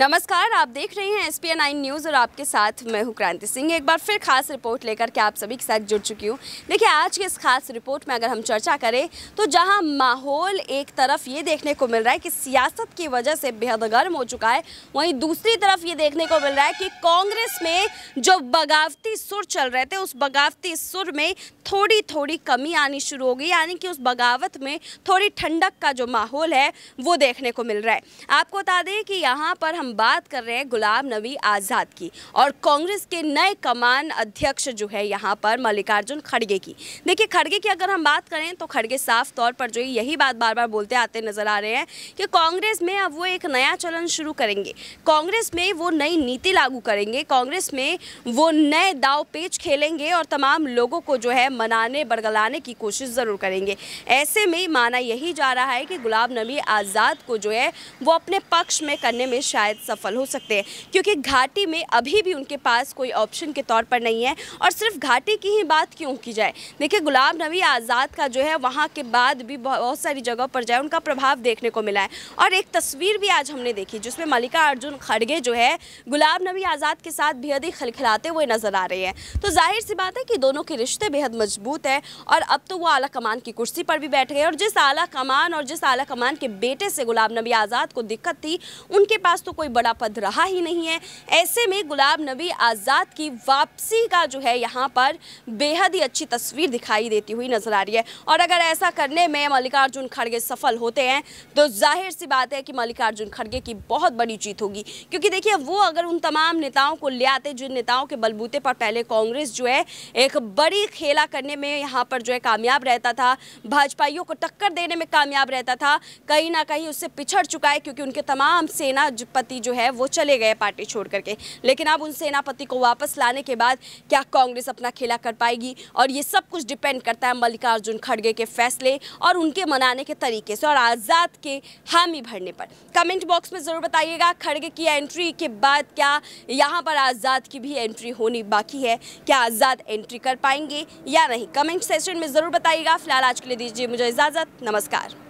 नमस्कार आप देख रहे हैं एस पी नाइन न्यूज़ और आपके साथ मैं हूँ क्रांति सिंह एक बार फिर खास रिपोर्ट लेकर के आप सभी के साथ जुड़ चुकी हूँ देखिए आज की इस खास रिपोर्ट में अगर हम चर्चा करें तो जहाँ माहौल एक तरफ ये देखने को मिल रहा है कि सियासत की वजह से बेहद गर्म हो चुका है वहीं दूसरी तरफ ये देखने को मिल रहा है कि कांग्रेस में जो बगावती सुर चल रहे थे उस बगावती सुर में थोड़ी थोड़ी कमी आनी शुरू हो गई यानी कि उस बगावत में थोड़ी ठंडक का जो माहौल है वो देखने को मिल रहा है आपको बता दें कि यहाँ पर हम बात कर रहे हैं गुलाम नबी आज़ाद की और कांग्रेस के नए कमान अध्यक्ष जो है यहाँ पर मल्लिकार्जुन खड़गे की देखिए खड़गे की अगर हम बात करें तो खड़गे साफ तौर पर जो यही बात बार बार बोलते आते नज़र आ रहे हैं कि कांग्रेस में अब वो एक नया चलन शुरू करेंगे कांग्रेस में वो नई नीति लागू करेंगे कांग्रेस में वो नए दाव पेच खेलेंगे और तमाम लोगों को जो है मनाने बड़गलाने की कोशिश ज़रूर करेंगे ऐसे में माना यही जा रहा है कि गुलाम नबी आज़ाद को जो है वो अपने पक्ष में करने में शायद सफल हो सकते हैं क्योंकि घाटी में अभी भी उनके पास कोई ऑप्शन के तौर पर नहीं है और सिर्फ घाटी की ही बात क्यों की जाए देखिए गुलाम नबी आज़ाद का जो है वहाँ के बाद भी बहुत सारी जगह पर जाए उनका प्रभाव देखने को मिला है और एक तस्वीर भी आज हमने देखी जिसमें मल्लिका अर्जुन खड़गे जो है गुलाम नबी आज़ाद के साथ बेहद ही खिलखिलाते हुए नजर आ रहे हैं तो जाहिर सी बात है कि दोनों के रिश्ते बेहद मजबूत है और अब तो वो आला कमान की कुर्सी पर भी बैठ गए और जिस आला कमान और जिस आला कमान के बेटे से गुलाम नबी आज़ाद को दिक्कत थी उनके पास तो कोई बड़ा पद रहा ही नहीं है ऐसे में गुलाम नबी आज़ाद की वापसी का जो है यहाँ पर बेहद ही अच्छी तस्वीर दिखाई देती हुई नजर आ रही है और अगर ऐसा करने में मल्लिकार्जुन खड़गे सफल होते हैं तो जाहिर सी बात है कि मल्लिकार्जुन खड़गे की बहुत बड़ी जीत होगी क्योंकि देखिए वो अगर उन तमाम नेताओं को ले आते जिन नेताओं के बलबूते पर पहले कांग्रेस जो है एक बड़ी खेला करने में यहाँ पर जो है कामयाब रहता था भाजपाइयों को टक्कर देने में कामयाब रहता था कहीं ना कहीं उससे पिछड़ चुका है क्योंकि उनके तमाम सेना सेनापति जो है वो चले गए पार्टी छोड़ करके लेकिन अब उन सेनापति को वापस लाने के बाद क्या कांग्रेस अपना खेला कर पाएगी और ये सब कुछ डिपेंड करता है मल्लिकार्जुन खड़गे के फैसले और उनके मनाने के तरीके से और आज़ाद के हामी भरने पर कमेंट बॉक्स में ज़रूर बताइएगा खड़गे की एंट्री के बाद क्या यहाँ पर आज़ाद की भी एंट्री होनी बाकी है क्या आज़ाद एंट्री कर पाएंगे या नहीं कमेंट सेशन में ज़रूर बताइएगा फिलहाल आज के लिए दीजिए मुझे इजाज़त नमस्कार